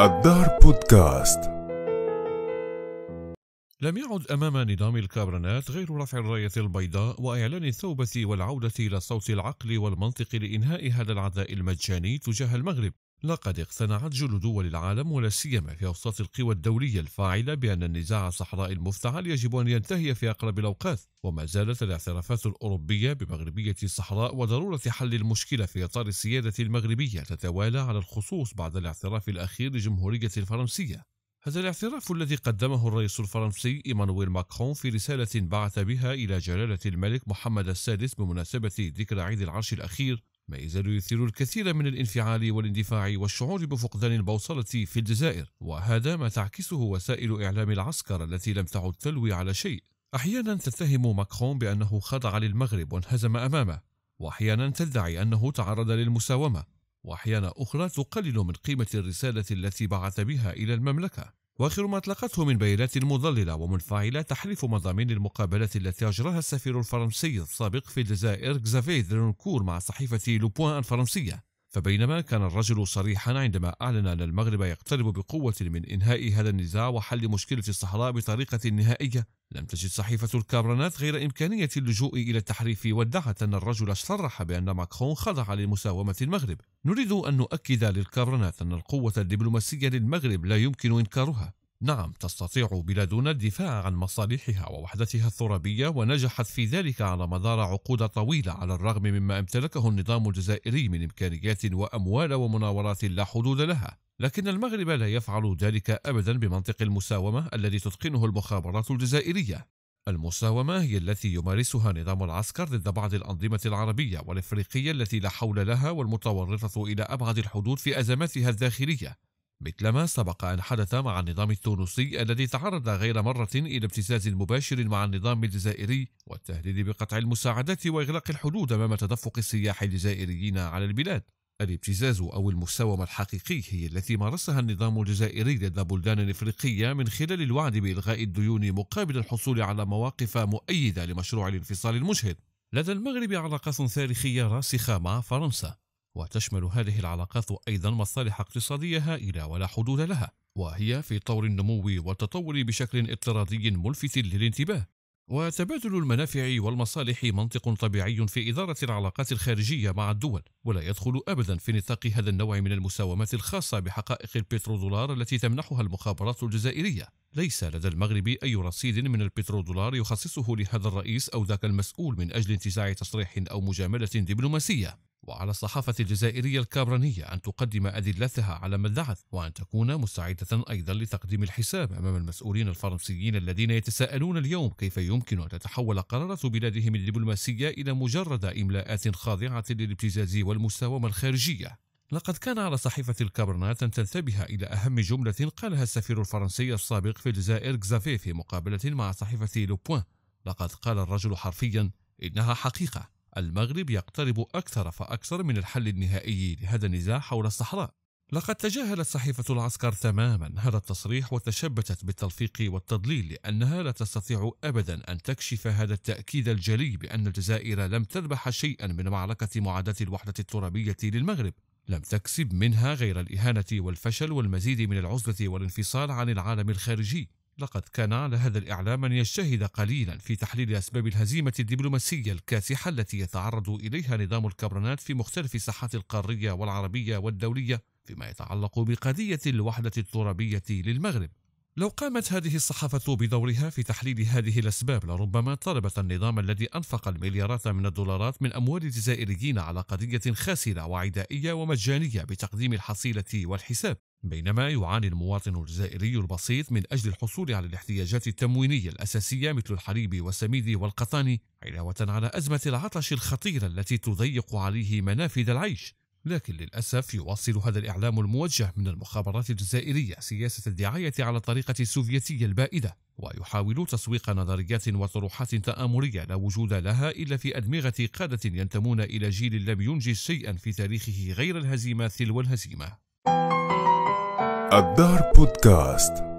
الدار بودكاست لم يعد أمام نظام الكابرنات غير رفع الراية البيضاء وإعلان الثوبة والعودة إلى صوت العقل والمنطق لإنهاء هذا العداء المجاني تجاه المغرب لقد اقتنعت جل دول العالم ولا سيما في اوساط القوى الدوليه الفاعله بان النزاع الصحرائي المفتعل يجب ان ينتهي في اقرب الاوقات، وما زالت الاعترافات الاوروبيه بمغربيه الصحراء وضروره حل المشكله في اطار السياده المغربيه تتوالى على الخصوص بعد الاعتراف الاخير للجمهوريه الفرنسيه. هذا الاعتراف الذي قدمه الرئيس الفرنسي ايمانويل ماكرون في رساله بعث بها الى جلاله الملك محمد السادس بمناسبه ذكرى عيد العرش الاخير ما يزال يثير الكثير من الانفعال والاندفاع والشعور بفقدان البوصلة في الجزائر وهذا ما تعكسه وسائل إعلام العسكر التي لم تعد تلوي على شيء أحيانا تتهم ماكرون بأنه خضع للمغرب وانهزم أمامه وأحيانا تدعي أنه تعرض للمساومة وأحيانا أخرى تقلل من قيمة الرسالة التي بعث بها إلى المملكة واخر ما اطلقته من بيانات مضلله ومنفعله تحريف مضامين المقابله التي اجراها السفير الفرنسي السابق في الجزائر كزافي درنكور مع صحيفه لوبوان الفرنسيه فبينما كان الرجل صريحا عندما أعلن أن المغرب يقترب بقوة من إنهاء هذا النزاع وحل مشكلة الصحراء بطريقة نهائية لم تجد صحيفة الكابرانات غير إمكانية اللجوء إلى التحريف وادعت أن الرجل صرح بأن ماكرون خضع لمساومة المغرب نريد أن نؤكد للكابرانات أن القوة الدبلوماسية للمغرب لا يمكن إنكارها نعم تستطيع بلادنا الدفاع عن مصالحها ووحدتها الترابية ونجحت في ذلك على مدار عقود طويلة على الرغم مما امتلكه النظام الجزائري من إمكانيات وأموال ومناورات لا حدود لها لكن المغرب لا يفعل ذلك أبدا بمنطق المساومة الذي تتقنه المخابرات الجزائرية المساومة هي التي يمارسها نظام العسكر ضد بعض الأنظمة العربية والإفريقية التي لا حول لها والمتورطة إلى أبعد الحدود في أزماتها الداخلية مثل ما سبق أن حدث مع النظام التونسي الذي تعرض غير مرة إلى ابتزاز مباشر مع النظام الجزائري والتهديد بقطع المساعدات وإغلاق الحدود أمام تدفق السياح الجزائريين على البلاد الابتزاز أو المساومة الحقيقي هي التي مارسها النظام الجزائري لدى بلدان إفريقية من خلال الوعد بإلغاء الديون مقابل الحصول على مواقف مؤيدة لمشروع الانفصال المجهد لدى المغرب علاقات تاريخية راسخة مع فرنسا وتشمل هذه العلاقات أيضا مصالح اقتصادية هائلة ولا حدود لها وهي في طور النمو والتطور بشكل اضطراري ملفت للانتباه وتبادل المنافع والمصالح منطق طبيعي في إدارة العلاقات الخارجية مع الدول ولا يدخل أبدا في نطاق هذا النوع من المساومات الخاصة بحقائق البترودولار التي تمنحها المخابرات الجزائرية ليس لدى المغرب أي رصيد من البترودولار يخصصه لهذا الرئيس أو ذاك المسؤول من أجل انتزاع تصريح أو مجاملة دبلوماسية وعلى الصحافة الجزائرية الكامرانية أن تقدم أدلتها على ما ادعت وأن تكون مستعدة أيضا لتقديم الحساب أمام المسؤولين الفرنسيين الذين يتساءلون اليوم كيف يمكن أن تتحول قرارات بلادهم الدبلوماسية إلى مجرد إملاءات خاضعة للابتزاز والمساومة الخارجية لقد كان على صحيفة الكابرنات أن تنتبه إلى أهم جملة قالها السفير الفرنسي السابق في الجزائر كزافي في مقابلة مع صحيفة لوبوان لقد قال الرجل حرفيا إنها حقيقة المغرب يقترب أكثر فأكثر من الحل النهائي لهذا النزاع حول الصحراء لقد تجاهلت صحيفة العسكر تماما هذا التصريح وتشبتت بالتلفيق والتضليل لأنها لا تستطيع أبدا أن تكشف هذا التأكيد الجلي بأن الجزائر لم تربح شيئا من معركة معاداة الوحدة الترابية للمغرب لم تكسب منها غير الإهانة والفشل والمزيد من العزلة والانفصال عن العالم الخارجي لقد كان لهذا الإعلام أن يجتهد قليلا في تحليل أسباب الهزيمة الدبلوماسية الكاسحة التي يتعرض إليها نظام الكبرنات في مختلف الساحات القارية والعربية والدولية فيما يتعلق بقضية الوحدة الترابية للمغرب. لو قامت هذه الصحافة بدورها في تحليل هذه الأسباب لربما طلبت النظام الذي أنفق المليارات من الدولارات من أموال الجزائريين على قضية خاسرة وعدائية ومجانية بتقديم الحصيلة والحساب بينما يعاني المواطن الجزائري البسيط من أجل الحصول على الاحتياجات التموينية الأساسية مثل الحليب والسميد والقطاني علاوة على أزمة العطش الخطيرة التي تضيق عليه منافذ العيش لكن للأسف يواصل هذا الإعلام الموجه من المخابرات الجزائرية سياسة الدعاية على الطريقة السوفيتية البائدة ويحاول تسويق نظريات وطروحات تآمرية لا وجود لها إلا في أدمغة قادة ينتمون إلى جيل لم ينجز شيئا في تاريخه غير الهزيمة تلو الهزيمة الدار بودكاست